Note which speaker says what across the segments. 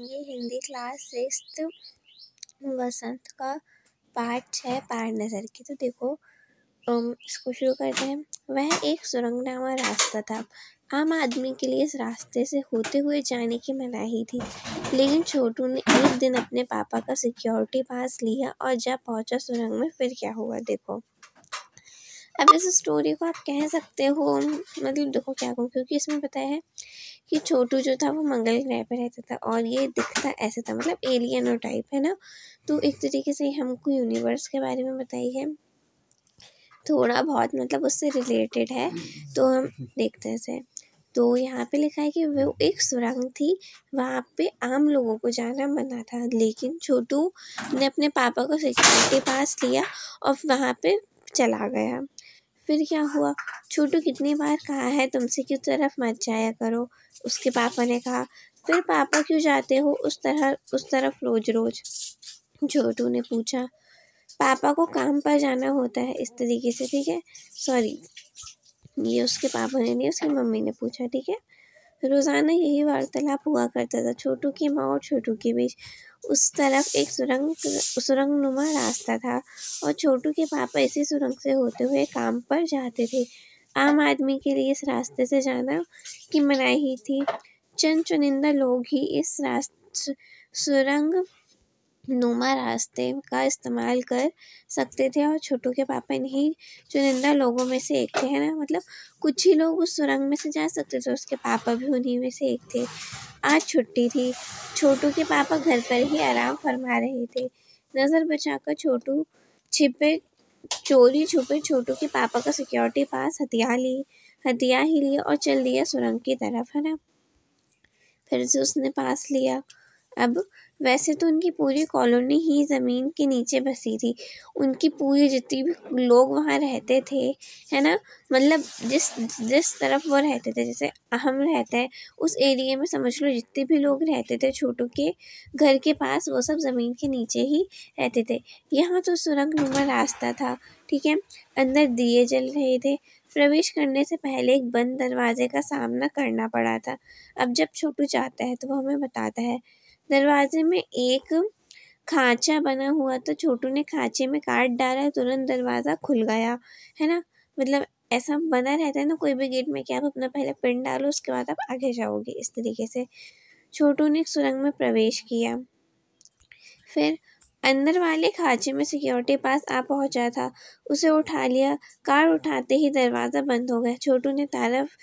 Speaker 1: ये Hindi class six वसंत का part छः पार नज़र की तो देखो इसको शुरू करते हैं वह एक सुरंगनामा रास्ता था आम आदमी के लिए इस रास्ते से होते हुए जाने की मनाही थी लेकिन छोटू ने एक दिन अपने पापा का सिक्योरिटी पास लिया और जब पहुंचा सुरंग में फिर क्या हुआ देखो अब इस स्टोरी को आप कह सकते हो मतलब देखो क्या कहूँ क्योंकि इसमें पता है कि छोटू जो था वो मंगल ग्रह पर रहता था और ये दिखता ऐसा था मतलब एलियन और टाइप है ना तो एक तरीके से हमको यूनिवर्स के बारे में बताई है थोड़ा बहुत मतलब उससे रिलेटेड है तो हम देखते हैं इसे तो यहाँ पे लिखा है कि वो एक सुरंग थी वहाँ पे आम लोगों को जाना मना था लेकिन छोटू ने अपने पापा को सिक्योरिटी पास लिया और वहाँ पे चला गया फिर क्या हुआ छोटू कितनी बार कहा है तुमसे किस तरफ मत जाया करो उसके पापा ने कहा फिर पापा क्यों जाते हो उस तरह उस तरफ रोज रोज छोटू ने पूछा पापा को काम पर जाना होता है इस तरीके से ठीक है सॉरी ये उसके पापा ने नहीं उसकी मम्मी ने पूछा ठीक है रोज़ाना यही वार्तालाप हुआ करता था छोटू की माँ और छोटू के बीच उस तरफ एक सुरंग सुरंग नुमा रास्ता था और छोटू के पापा इसी सुरंग से होते हुए काम पर जाते थे आम आदमी के लिए इस रास्ते से जाना की मनाही थी चंद चुनिंदा लोग ही इस रास्ते सुरंग नुमा रास्ते का इस्तेमाल कर सकते थे और छोटू के पापा इन्हीं चुनिंदा लोगों में से एक थे है ना मतलब कुछ ही लोग उस सुरंग में से जा सकते थे उसके पापा भी उन्हीं में से एक थे आज छुट्टी थी छोटू के पापा घर पर ही आराम फरमा रहे थे नज़र बचाकर छोटू छिपे चोरी छुपे छोटू के पापा का सिक्योरिटी पास हथियार ली हथियार ही लिया और चल दिया सुरंग की तरफ है ना फिर से उसने पास लिया अब वैसे तो उनकी पूरी कॉलोनी ही ज़मीन के नीचे बसी थी उनकी पूरी जितनी भी लोग वहाँ रहते थे है ना मतलब जिस जिस तरफ वो रहते थे जैसे हम रहते हैं उस एरिए में समझ लो जितने भी लोग रहते थे छोटों के घर के पास वो सब ज़मीन के नीचे ही रहते थे यहाँ तो सुरंग नुमा रास्ता था ठीक है अंदर दिए जल रहे थे प्रवेश करने से पहले एक बंद दरवाजे का सामना करना पड़ा था अब जब छोटू जाता है तो वो हमें बताता है दरवाजे में एक खांचा बना हुआ तो छोटू ने खांचे में काट डाला तुरंत दरवाज़ा खुल गया है ना मतलब ऐसा बना रहता है ना कोई भी गेट में कि आप अपना पहले पिन डालो उसके बाद आप आगे जाओगे इस तरीके से छोटू ने सुरंग में प्रवेश किया फिर अंदर वाले खांचे में सिक्योरिटी पास आ पहुंचा था उसे उठा लिया कार उठाते ही दरवाज़ा बंद हो गया छोटू ने तारफ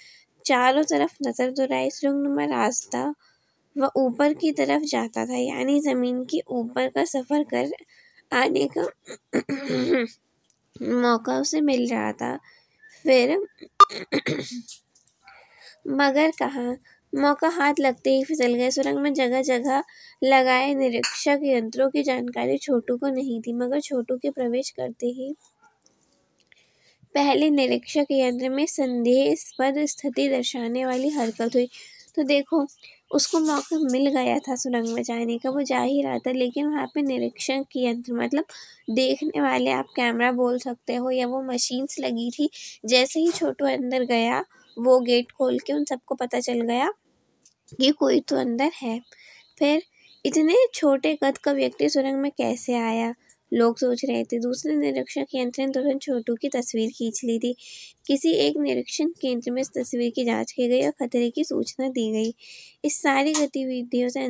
Speaker 1: चारों तरफ नज़र दोहराई सुरंग नुमा रास्ता वह ऊपर की तरफ जाता था यानी ज़मीन के ऊपर का सफ़र कर आने का मौका उसे मिल रहा था फिर मगर कहाँ मौका हाथ लगते ही फिसल गए सुरंग में जगह जगह लगाए निरीक्षक यंत्रों की जानकारी छोटू को नहीं थी मगर छोटू के प्रवेश करते ही पहले निरीक्षक यंत्र में संदेहस्पद स्थिति दर्शाने वाली हरकत हुई तो देखो उसको मौका मिल गया था सुरंग में जाने का वो जा ही रहा था लेकिन वहाँ पे निरीक्षण के यंत्र मतलब देखने वाले आप कैमरा बोल सकते हो या वो मशीन्स लगी थी जैसे ही छोटू अंदर गया वो गेट खोल के उन सबको पता चल गया कि कोई तो अंदर है फिर इतने छोटे कद का व्यक्ति सुरंग में कैसे आया लोग सोच रहे थे दूसरे निरीक्षक यंत्र ने तुरंत छोटू की तस्वीर खींच ली थी किसी एक निरीक्षण केंद्र में इस तस्वीर की जांच की गई और खतरे की सूचना दी गई इस सारी गतिविधियों से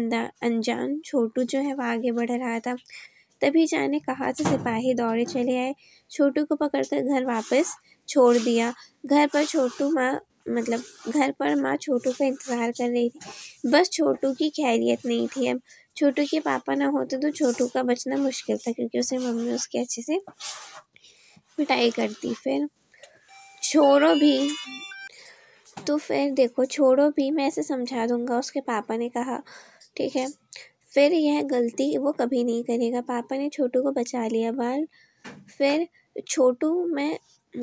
Speaker 1: अनजान छोटू जो है वह आगे बढ़ रहा था तभी जाने कहा से सिपाही दौड़े चले आए छोटू को पकड़कर घर वापस छोड़ दिया घर पर छोटू माँ मतलब घर पर माँ छोटू का इंतज़ार कर रही थी बस छोटू की खैरियत नहीं थी अब छोटू के पापा ना होते तो छोटू का बचना मुश्किल था क्योंकि उसे मम्मी उसके अच्छे से पिटाई करती फिर छोड़ो भी तो फिर देखो छोड़ो भी मैं ऐसे समझा दूंगा उसके पापा ने कहा ठीक है फिर यह गलती वो कभी नहीं करेगा पापा ने छोटू को बचा लिया बाल फिर छोटू मैं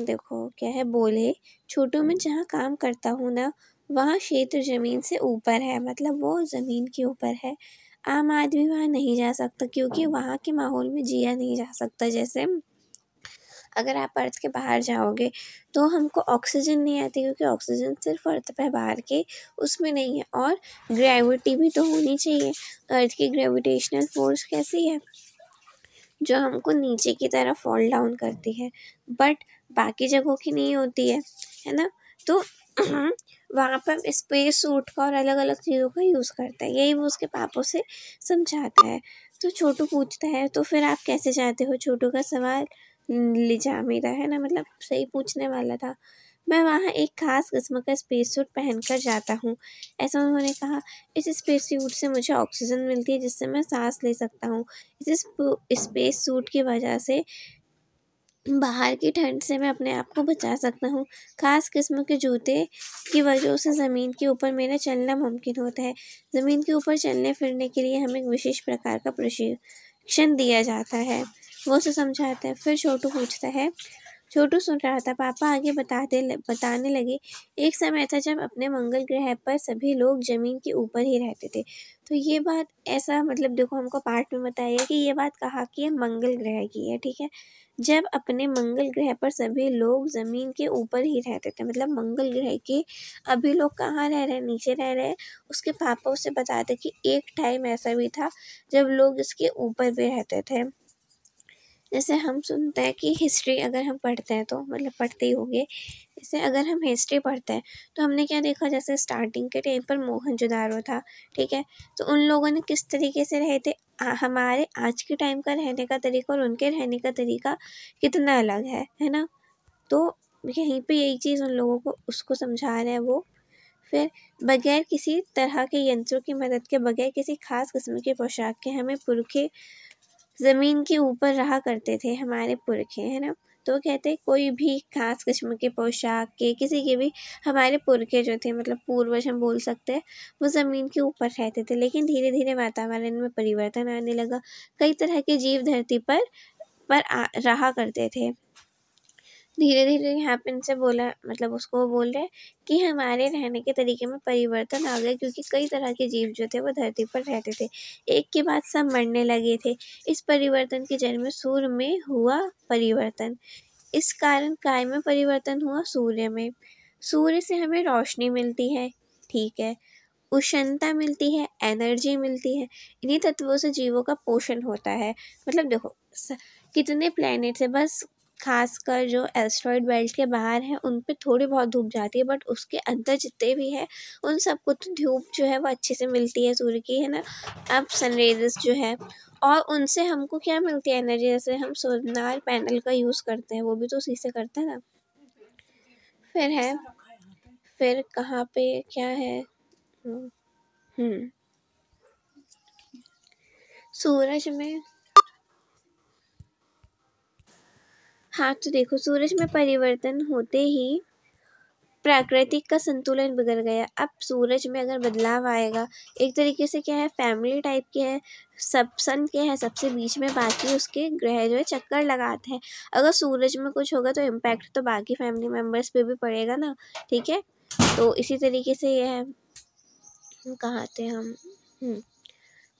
Speaker 1: देखो क्या है बोले छोटू मैं जहाँ काम करता हूँ ना वहाँ क्षेत्र ज़मीन से ऊपर है मतलब वो ज़मीन के ऊपर है आम आदमी वहाँ नहीं जा सकता क्योंकि वहाँ के माहौल में जिया नहीं जा सकता जैसे अगर आप अर्थ के बाहर जाओगे तो हमको ऑक्सीजन नहीं आती क्योंकि ऑक्सीजन सिर्फ अर्थ पर बाहर के उसमें नहीं है और ग्रेविटी भी तो होनी चाहिए अर्थ की ग्रेविटेशनल फोर्स कैसी है जो हमको नीचे की तरफ फॉल डाउन करती है बट बाकी जगहों की नहीं होती है है ना तो वहाँ पर स्पेस सूट का और अलग अलग चीज़ों का यूज़ करता है यही वो उसके पापों से समझाता है तो छोटू पूछता है तो फिर आप कैसे जाते हो छोटू का सवाल ले जा मेरा है ना मतलब सही पूछने वाला था मैं वहाँ एक खास किस्म का स्पेस सूट पहन कर जाता हूँ ऐसा उन्होंने कहा इस स्पेस सूट से मुझे ऑक्सीजन मिलती है जिससे मैं सांस ले सकता हूँ इस स्पेस सूट की वजह से बाहर की ठंड से मैं अपने आप को बचा सकता हूँ ख़ास किस्म के जूते की वजह से ज़मीन के ऊपर मेरा चलना मुमकिन होता है ज़मीन के ऊपर चलने फिरने के लिए हमें एक विशेष प्रकार का प्रशिक्षण दिया जाता है वो उसे समझाता है फिर छोटू पूछता है छोटू सुन रहा था पापा आगे बताते बताने लगे एक समय था जब अपने मंगल ग्रह पर सभी लोग ज़मीन के ऊपर ही रहते थे तो ये बात ऐसा मतलब देखो हमको पार्ट में बताया कि ये बात कहा कि मंगल ग्रह की है ठीक है जब अपने मंगल ग्रह पर सभी लोग ज़मीन के ऊपर ही रहते थे मतलब मंगल ग्रह के अभी लोग कहाँ रह रहे हैं नीचे रह रहे हैं उसके पापा उसे बताते कि एक टाइम ऐसा भी था जब लोग इसके ऊपर भी रहते थे जैसे हम सुनते हैं कि हिस्ट्री अगर हम पढ़ते हैं तो मतलब पढ़ते ही होंगे जैसे अगर हम हिस्ट्री पढ़ते हैं तो हमने क्या देखा जैसे स्टार्टिंग के टाइम पर मोहनजोदारो था ठीक है तो उन लोगों ने किस तरीके से रहे थे हमारे आज के टाइम का रहने का तरीका और उनके रहने का तरीका कितना अलग है है ना तो यहीं पे यही चीज़ उन लोगों को उसको समझा रहे हैं वो फिर बगैर किसी तरह के यंत्रों की मदद के बगैर किसी खास किस्म के पोशाक के हमें पुरखे ज़मीन के ऊपर रहा करते थे हमारे पुरखे है ना तो कहते कोई भी खास किस्म के पोशाक के किसी के भी हमारे पुरखे जो थे मतलब पूर्वज हम बोल सकते हैं वो ज़मीन के ऊपर रहते थे लेकिन धीरे धीरे वातावरण में परिवर्तन आने लगा कई तरह के जीव धरती पर पर आ रहा करते थे धीरे धीरे यहाँ पे इनसे बोला मतलब उसको बोल रहे हैं कि हमारे रहने के तरीके में परिवर्तन आ गया क्योंकि कई तरह के जीव जो थे वो धरती पर रहते थे एक के बाद सब मरने लगे थे इस परिवर्तन के जन्म सूर्य में हुआ परिवर्तन इस कारण काय में परिवर्तन हुआ सूर्य में सूर्य से हमें रोशनी मिलती है ठीक है उष्णता मिलती है एनर्जी मिलती है इन्हीं तत्वों से जीवों का पोषण होता है मतलब देखो कितने प्लैनेट्स हैं बस खासकर जो एस्ट्रॉयड बेल्ट के बाहर है उन पर थोड़ी बहुत धूप जाती है बट उसके अंदर जितने भी है उन सबको तो धूप जो है वो अच्छे से मिलती है सूर्य की है ना अब सनरेजेस जो है और उनसे हमको क्या मिलती है एनर्जी जैसे हम सोनार पैनल का यूज़ करते हैं वो भी तो उसी से करते हैं ना फिर है फिर कहाँ पे क्या है हम्म, हम्म। सूरज में हाँ तो देखो सूरज में परिवर्तन होते ही प्राकृतिक का संतुलन बिगड़ गया अब सूरज में अगर बदलाव आएगा एक तरीके से क्या है फैमिली टाइप के है सब सन के है सबसे बीच में बाकी उसके ग्रह जो है चक्कर लगाते हैं अगर सूरज में कुछ होगा तो इम्पैक्ट तो बाकी फैमिली मेम्बर्स पे भी पड़ेगा ना ठीक है तो इसी तरीके से यह है कहाँ थे हम हम्म।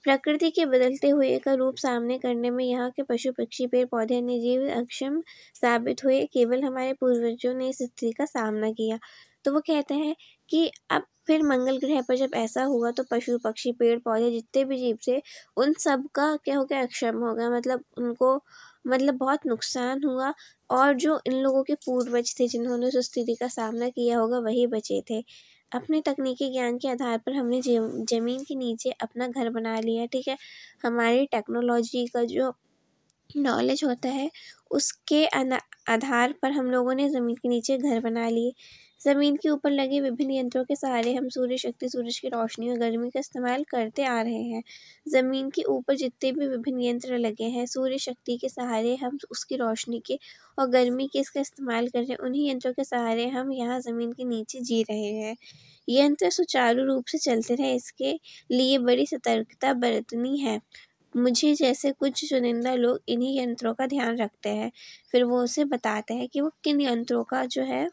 Speaker 1: प्रकृति के बदलते हुए का रूप सामने करने में यहाँ के पशु पक्षी पेड़ पौधे अन्य जीव अक्षम साबित हुए केवल हमारे पूर्वजों ने इस स्थिति का सामना किया तो वो कहते हैं कि अब फिर मंगल ग्रह पर जब ऐसा हुआ तो पशु पक्षी पेड़ पौधे जितने भी जीव थे उन सब का क्या हो गया अक्षम हो गया मतलब उनको मतलब बहुत नुकसान हुआ और जो इन लोगों के पूर्वज थे जिन्होंने उस स्थिति का सामना किया होगा वही बचे थे अपने तकनीकी ज्ञान के आधार पर हमने ज़मीन के नीचे अपना घर बना लिया ठीक है हमारी टेक्नोलॉजी का जो नॉलेज होता है उसके आधार पर हम लोगों ने ज़मीन के नीचे घर बना लिए ज़मीन के ऊपर लगे विभिन्न यंत्रों के सहारे हम सूर्य शक्ति सूरज की रोशनी और गर्मी का इस्तेमाल करते आ रहे हैं ज़मीन के ऊपर जितने भी विभिन्न यंत्र लगे हैं सूर्य शक्ति के सहारे हम उसकी रोशनी के और गर्मी के इसका इस्तेमाल कर रहे हैं उन्हीं यंत्रों के सहारे हम यहाँ ज़मीन के नीचे जी रहे हैं यंत्र सुचारू रूप से चलते रहे इसके लिए बड़ी सतर्कता बरतनी है मुझे जैसे कुछ चुनिंदा लोग इन्हीं यंत्रों का ध्यान रखते हैं फिर वो उसे बताते हैं कि वो किन यंत्रों का जो है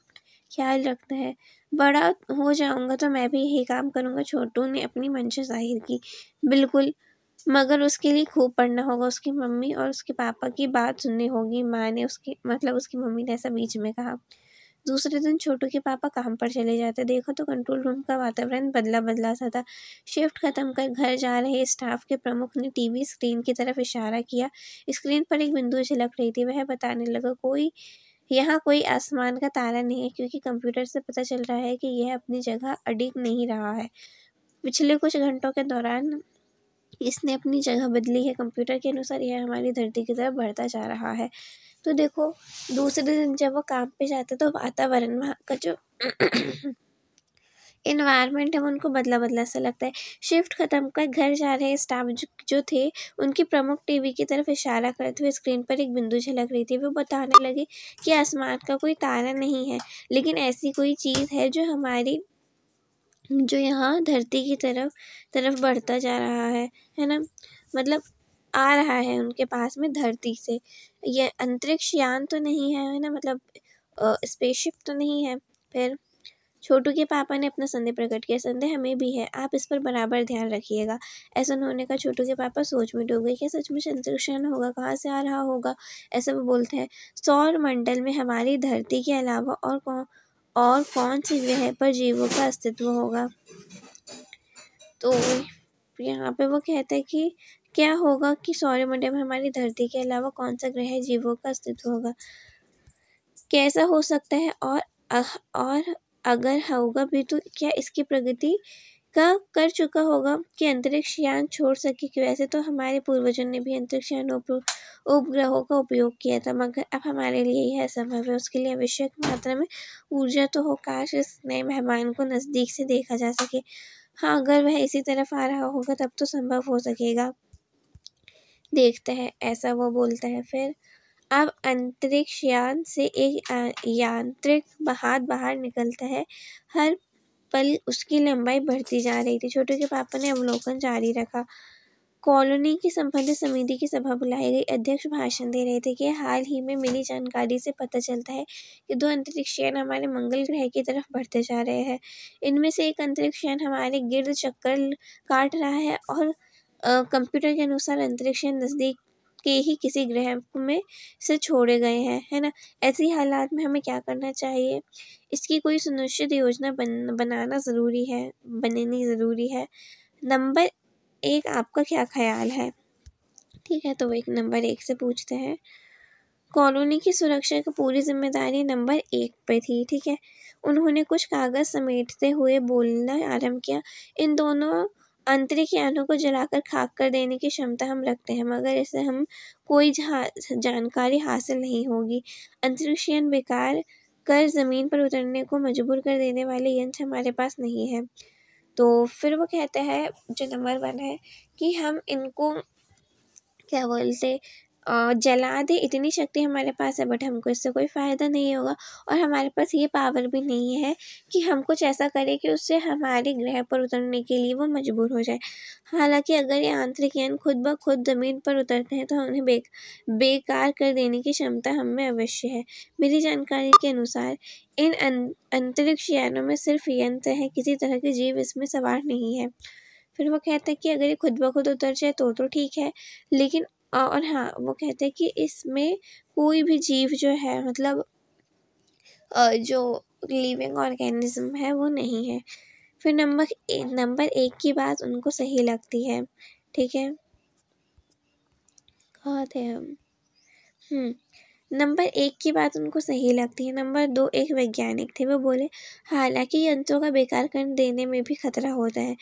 Speaker 1: ख्याल रखना है बड़ा हो जाऊंगा तो मैं भी यही काम करूंगा छोटू ने अपनी मंशा जाहिर की बिल्कुल मगर उसके लिए खूब पढ़ना होगा उसकी मम्मी और उसके पापा की बात सुननी होगी माँ ने उसकी मतलब उसकी मम्मी ने ऐसा बीच में कहा दूसरे दिन छोटू के पापा काम पर चले जाते देखो तो कंट्रोल रूम का वातावरण बदला बदला सा था शिफ्ट खत्म कर घर जा रहे स्टाफ के प्रमुख ने टीवी स्क्रीन की तरफ इशारा किया स्क्रीन पर एक बिंदु झलक रही थी वह बताने लगा कोई यहाँ कोई आसमान का तारा नहीं है क्योंकि कंप्यूटर से पता चल रहा है कि यह अपनी जगह अडिग नहीं रहा है पिछले कुछ घंटों के दौरान इसने अपनी जगह बदली है कंप्यूटर के अनुसार यह हमारी धरती की तरफ बढ़ता जा रहा है तो देखो दूसरे दिन जब वो काम पे जाते तो वातावरण वहाँ का जो इन्वायरमेंट है उनको बदला बदला सा लगता है शिफ्ट ख़त्म कर घर जा रहे स्टाफ जो, थे उनकी प्रमुख टीवी की तरफ इशारा करते हुए स्क्रीन पर एक बिंदु झलक रही थी वो बताने लगे कि आसमान का कोई तारा नहीं है लेकिन ऐसी कोई चीज़ है जो हमारी जो यहाँ धरती की तरफ तरफ बढ़ता जा रहा है है ना मतलब आ रहा है उनके पास में धरती से ये अंतरिक्ष यान तो नहीं है है ना मतलब स्पेसशिप तो नहीं है फिर छोटू के पापा ने अपना संदेह प्रकट किया संदेह हमें भी है आप इस पर बराबर ध्यान रखिएगा ऐसा उन्होंने कहा छोटू के पापा सोच में डूब गए क्या सच में चंद्रक्षण होगा कहाँ से आ रहा होगा ऐसा वो बोलते हैं सौर मंडल में हमारी धरती के अलावा और कौन और कौन सी ग्रह पर जीवों का अस्तित्व होगा तो यहाँ पे वो कहते हैं कि क्या होगा कि सौरमंडल में हमारी धरती के अलावा कौन सा ग्रह जीवों का अस्तित्व होगा कैसा हो सकता है और और अगर हाँ होगा भी तो क्या इसकी प्रगति का कर चुका होगा कि अंतरिक्ष यान छोड़ सके कि वैसे तो हमारे पूर्वजों ने भी अंतरिक्ष यान उपग्रहों का उपयोग किया था मगर अब हमारे लिए यह असंभव है उसके लिए आवश्यक मात्रा में ऊर्जा तो हो काश इस नए मेहमान को नज़दीक से देखा जा सके हाँ अगर वह इसी तरफ आ रहा होगा तब तो संभव हो सकेगा देखते हैं ऐसा वो बोलता है फिर अब अंतरिक्ष यान से एक यांत्रिक हाथ बाहर निकलता है हर पल उसकी लंबाई बढ़ती जा रही थी छोटे के पापा ने अवलोकन जारी रखा कॉलोनी की संबंधित समिति की सभा बुलाई गई अध्यक्ष भाषण दे रहे थे कि हाल ही में मिली जानकारी से पता चलता है कि दो अंतरिक्ष यान हमारे मंगल ग्रह की तरफ बढ़ते जा रहे हैं इनमें से एक अंतरिक्ष यान हमारे गिर्द चक्कर काट रहा है और कंप्यूटर के अनुसार अंतरिक्ष यान नज़दीक के ही किसी ग्रह में से छोड़े गए हैं है ना ऐसी हालात में हमें क्या करना चाहिए इसकी कोई सुनिश्चित योजना बन बनाना ज़रूरी है बननी ज़रूरी है नंबर एक आपका क्या ख्याल है ठीक है तो एक नंबर एक से पूछते हैं कॉलोनी की सुरक्षा की पूरी जिम्मेदारी नंबर एक पे थी ठीक है उन्होंने कुछ कागज़ समेटते हुए बोलना आरंभ किया इन दोनों आंतरिक यानों को जलाकर खाक कर देने की क्षमता हम रखते हैं मगर इससे हम कोई जानकारी हासिल नहीं होगी अंतरिक्षयान बेकार कर ज़मीन पर उतरने को मजबूर कर देने वाले यंत्र हमारे पास नहीं है तो फिर वो कहता है जो नंबर वन है कि हम इनको क्या बोलते जला दे इतनी शक्ति हमारे पास है बट हमको इससे कोई फ़ायदा नहीं होगा और हमारे पास ये पावर भी नहीं है कि हम कुछ ऐसा करें कि उससे हमारे ग्रह पर उतरने के लिए वो मजबूर हो जाए हालांकि अगर ये आंतरिक यान खुद ब खुद ज़मीन पर उतरते हैं तो उन्हें बे बेकार कर देने की क्षमता हम में अवश्य है मेरी जानकारी के अनुसार इन अं, अंतरिक्ष यानों में सिर्फ यंत्र है किसी तरह के जीव इसमें सवार नहीं है फिर वो कहता है कि अगर ये खुद ब खुद उतर जाए तो तो ठीक है लेकिन और हाँ वो कहते हैं कि इसमें कोई भी जीव जो है मतलब जो लिविंग ऑर्गेनिज्म है वो नहीं है फिर नंबर ए, नंबर एक की बात उनको सही लगती है ठीक है कहते हैं हम हम्म, नंबर एक की बात उनको सही लगती है नंबर दो एक वैज्ञानिक थे वो बोले हालांकि यंत्रों का बेकार कर देने में भी खतरा होता है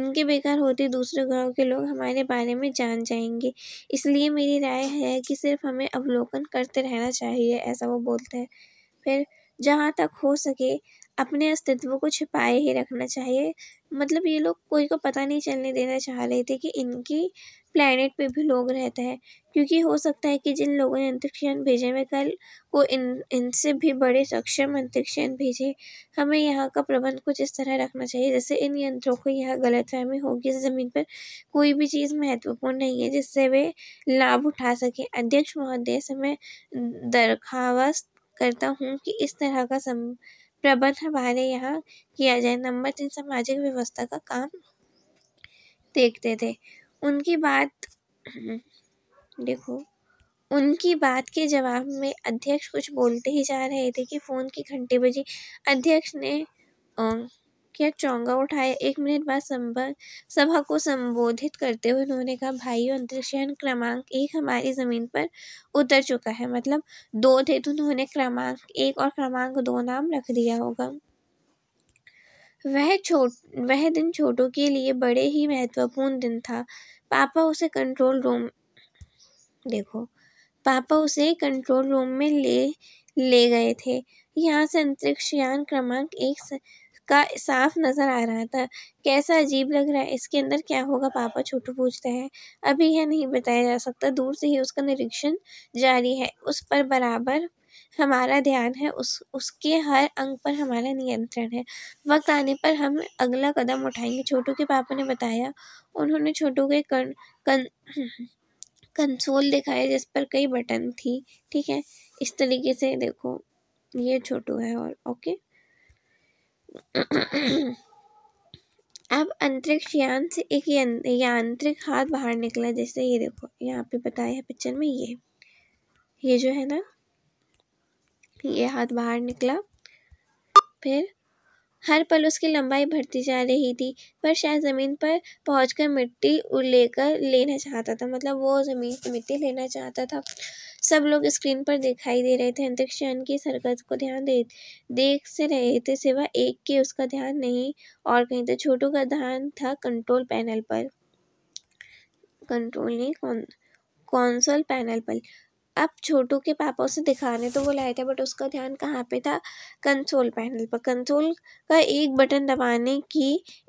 Speaker 1: इनके बेकार होते दूसरे ग्रहों के लोग हमारे बारे में जान जाएंगे इसलिए मेरी राय है कि सिर्फ हमें अवलोकन करते रहना चाहिए ऐसा वो बोलते हैं फिर जहाँ तक हो सके अपने अस्तित्व को छिपाए ही रखना चाहिए मतलब ये लोग कोई को पता नहीं चलने देना चाह रहे थे कि इनकी प्लैनेट पे भी लोग रहते हैं क्योंकि हो सकता है कि जिन लोगों ने अंतरिक्षयान भेजे वे कल को इन इनसे भी बड़े सक्षम अंतरिक्षयान भेजे हमें यहाँ का प्रबंध कुछ इस तरह रखना चाहिए जैसे इन यंत्रों को यह गलतफहमी होगी ज़मीन पर कोई भी चीज़ महत्वपूर्ण नहीं है जिससे वे लाभ उठा सकें अध्यक्ष महोदय से मैं दरखास्त करता हूँ कि इस तरह का सम प्रबंध हमारे यहाँ किया जाए नंबर तीन सामाजिक व्यवस्था का काम देखते थे उनकी बात देखो उनकी बात के जवाब में अध्यक्ष कुछ बोलते ही जा रहे थे कि फ़ोन की घंटी बजी अध्यक्ष ने क्या चौंगा उठाया एक मिनट बाद संभव सभा को संबोधित करते हुए उन्होंने कहा भाई अंतरिक्षण क्रमांक एक हमारी ज़मीन पर उतर चुका है मतलब दो थे तो उन्होंने क्रमांक एक और क्रमांक दो नाम रख दिया होगा वह छोट वह दिन छोटों के लिए बड़े ही महत्वपूर्ण दिन था पापा उसे कंट्रोल रूम देखो पापा उसे कंट्रोल रूम में ले ले गए थे यहाँ से अंतरिक्ष यान क्रमांक एक स, का साफ नज़र आ रहा था कैसा अजीब लग रहा है इसके अंदर क्या होगा पापा छोटू पूछते है अभी यह नहीं बताया जा सकता दूर से ही उसका निरीक्षण जारी है उस पर बराबर हमारा ध्यान है उस उसके हर अंग पर हमारा नियंत्रण है वक्त आने पर हम अगला कदम उठाएंगे छोटू के पापा ने बताया उन्होंने छोटू के कन कन कंसोल दिखाया जिस पर कई बटन थी ठीक है इस तरीके से देखो ये छोटू है और ओके अब अंतरिक्ष यान से एक यांत्रिक हाथ बाहर निकला जैसे ये देखो यहाँ पे बताया है पिक्चर में ये ये जो है ना ये हाथ बाहर निकला फिर हर पल उसकी लंबाई बढ़ती जा रही थी पर शायद ज़मीन पर पहुंचकर मिट्टी लेकर लेना चाहता था मतलब वो ज़मीन मिट्टी लेना चाहता था सब लोग स्क्रीन पर दिखाई दे रहे थे अंतरिक्ष यान की इस को ध्यान दे देख से रहे थे सिवा एक के उसका ध्यान नहीं और कहीं तो छोटू का ध्यान था कंट्रोल पैनल पर कंट्रोल नहीं कौन कौनसोल पैनल पर अब छोटू के पापा उसे दिखाने तो वो लाए थे बट उसका ध्यान कहाँ पे था कंसोल पैनल पर कंसोल का एक बटन दबाने की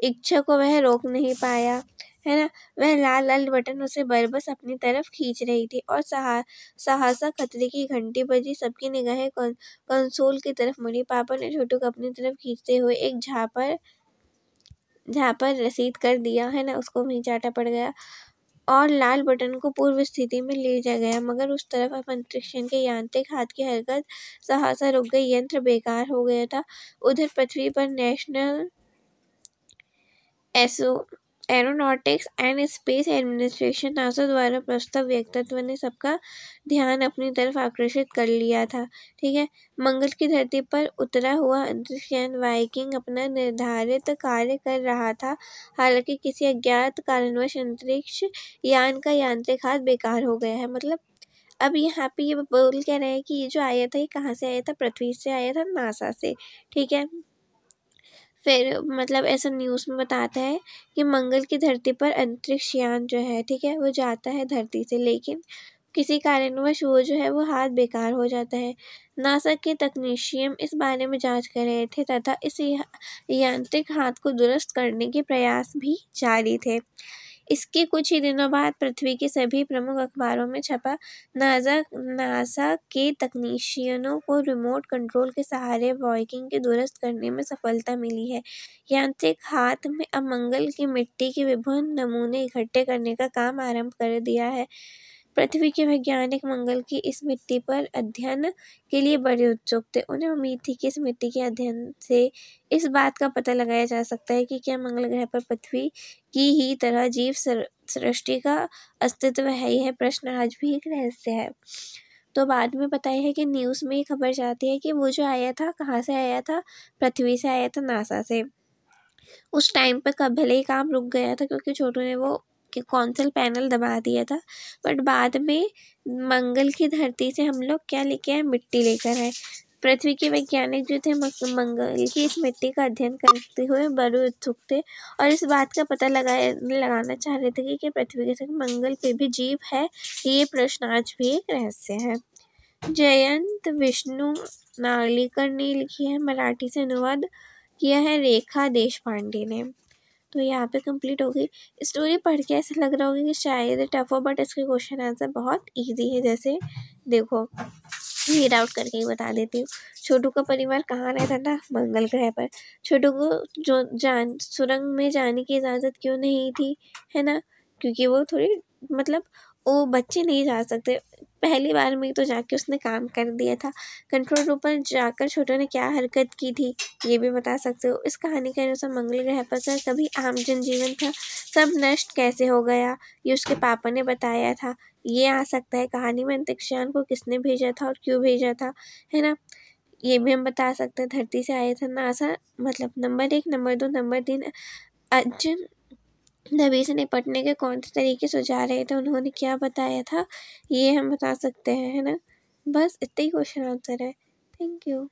Speaker 1: इच्छा को वह रोक नहीं पाया है ना वह लाल लाल बटन उसे बरबस अपनी तरफ खींच रही थी और सहा सहासा खतरे की घंटी बजी सबकी निगाहें कं, कंसोल की तरफ मुड़ी पापा ने छोटू को अपनी तरफ खींचते हुए एक झापर झापर रसीद कर दिया है ना उसको वहीं चाटा पड़ गया और लाल बटन को पूर्व स्थिति में ले जाया गया मगर उस तरफ अब अंतरिक्षण के यांत्रिक हाथ की हरकत सहासा रुक गई यंत्र बेकार हो गया था उधर पृथ्वी पर नेशनल एसो aeronautics and space administration NASA द्वारा प्रस्ताव व्यक्तित्व ने सबका ध्यान अपनी तरफ आकर्षित कर लिया था ठीक है मंगल की धरती पर उतरा हुआ अंतरिक्षयान वाइकिंग अपना निर्धारित कार्य कर रहा था हालांकि किसी अज्ञात कारणवश अंतरिक्ष यान का यांत्रिक हाथ बेकार हो गया है मतलब अब यहाँ पे ये बोल कह रहे हैं कि ये जो आया था ये कहाँ से आया था पृथ्वी से आया था नासा से ठीक है फिर मतलब ऐसा न्यूज़ में बताता है कि मंगल की धरती पर अंतरिक्ष यान जो है ठीक है वो जाता है धरती से लेकिन किसी कारणवश वो जो है वो हाथ बेकार हो जाता है नासा के तकनीशियन इस बारे में जांच कर रहे थे तथा इस यांत्रिक हाथ को दुरुस्त करने के प्रयास भी जारी थे इसके कुछ ही दिनों बाद पृथ्वी के सभी प्रमुख अखबारों में छपा नाजा नासा के तकनीशियनों को रिमोट कंट्रोल के सहारे वॉकिंग के दुरुस्त करने में सफलता मिली है यांत्रिक हाथ में अब मंगल की मिट्टी के विभिन्न नमूने इकट्ठे करने का काम आरंभ कर दिया है पृथ्वी के वैज्ञानिक मंगल की इस मिट्टी पर अध्ययन के लिए बड़े उत्सुक थे उन्हें उम्मीद थी कि इस मिट्टी के अध्ययन से इस बात का पता लगाया जा सकता है कि क्या मंगल ग्रह पर पृथ्वी की ही तरह जीव सृष्टि का अस्तित्व है यह प्रश्न आज भी एक रहस्य है तो बाद में बताया है कि न्यूज़ में खबर जाती है कि वो जो आया था कहाँ से आया था पृथ्वी से आया था नासा से उस टाइम पर कब भले ही काम रुक गया था क्योंकि छोटू ने वो कि कौंसल पैनल दबा दिया था बट बाद में मंगल की धरती से हम लोग क्या लेके आए मिट्टी लेकर आए पृथ्वी के वैज्ञानिक जो थे मंगल की इस मिट्टी का अध्ययन करते हुए बड़े उत्सुक थे और इस बात का पता लगाए लगाना चाह रहे थे कि पृथ्वी के साथ मंगल पे भी जीव है ये प्रश्न आज भी एक रहस्य है जयंत विष्णु नागलीकर ने लिखी है मराठी से अनुवाद किया है रेखा देशपांडे ने तो यहाँ पे कंप्लीट होगी स्टोरी पढ़ के ऐसा लग रहा होगा कि शायद टफ हो बट इसके क्वेश्चन आंसर बहुत ईजी है जैसे देखो रीड आउट करके ही बता देती हूँ छोटू का परिवार कहाँ रहता था मंगल ग्रह पर छोटू को जो जान सुरंग में जाने की इजाज़त क्यों नहीं थी है ना क्योंकि वो थोड़ी मतलब वो बच्चे नहीं जा सकते पहली बार में तो जाके उसने काम कर दिया था कंट्रोल रूम पर जाकर छोटो ने क्या हरकत की थी ये भी बता सकते हो इस कहानी के अनुसार मंगल ग्रह पर सर कभी आम जनजीवन था सब नष्ट कैसे हो गया ये उसके पापा ने बताया था ये आ सकता है कहानी में अंतरिक्षयान को किसने भेजा था और क्यों भेजा था है ना ये भी हम बता सकते हैं धरती से आया था नासा मतलब नंबर एक नंबर दो नंबर तीन अजन नबी से निपटने के कौन से तरीके सुझा रहे थे उन्होंने क्या बताया था ये हम बता सकते हैं है ना बस इतना ही क्वेश्चन आंसर है थैंक यू